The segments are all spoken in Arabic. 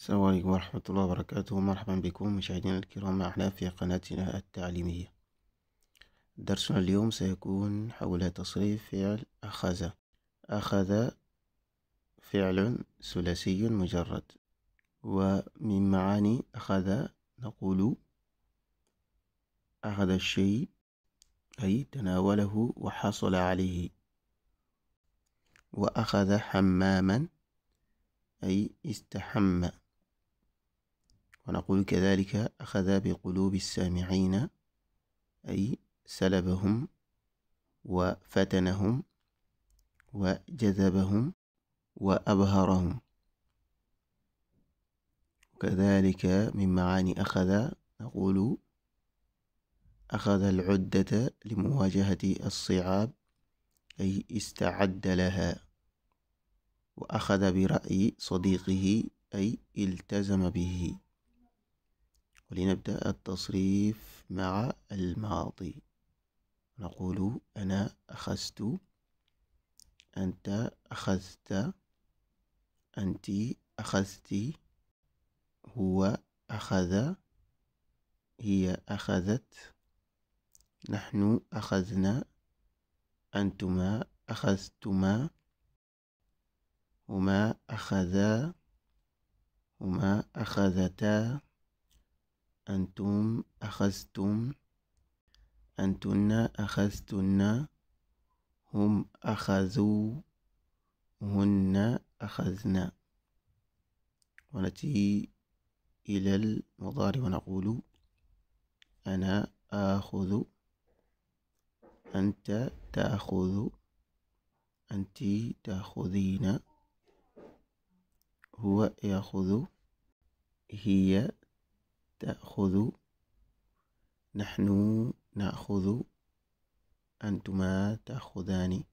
السلام عليكم ورحمة الله وبركاته مرحبا بكم مشاهدينا الكرام أحنا في قناتنا التعليمية درسنا اليوم سيكون حول تصريف فعل أخذ أخذ فعل ثلاثي مجرد ومن معاني أخذ نقول أخذ الشيء أي تناوله وحصل عليه وأخذ حماما أي استحمّ ونقول كذلك أخذ بقلوب السامعين أي سلبهم وفتنهم وجذبهم وأبهرهم وكذلك من معاني أخذ نقول أخذ العدة لمواجهة الصعاب أي استعد لها وأخذ برأي صديقه أي التزم به ولنبدأ التصريف مع الماضي نقول أنا أخذت أنت أخذت أنت أخذت هو أخذ هي أخذت نحن أخذنا أنتما أخذتما هما أخذا هما أخذتا أنتم أخذتم أنتن أخذتن هم أخذوا هن أخذنا ونأتي إلى المضارع ونقول أنا آخذ أنت تأخذ أنت تأخذين هو يأخذ هي تأخذ نحن نأخذ أنتما تأخذان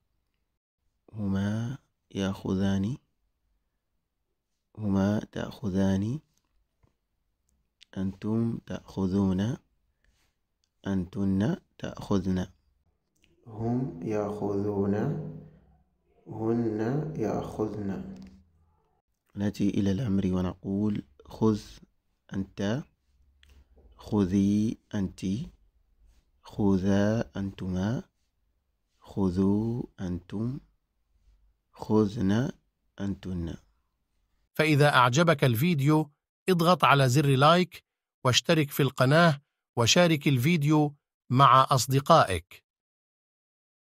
هما يأخذان هما تأخذان أنتم تأخذون أنتن تأخذن هم يأخذون هن يأخذن نأتي إلى الأمر ونقول خذ أنت خذي أنت خذا أنتما خذوا أنتم خذنا أنتن فإذا أعجبك الفيديو اضغط على زر لايك واشترك في القناة وشارك الفيديو مع أصدقائك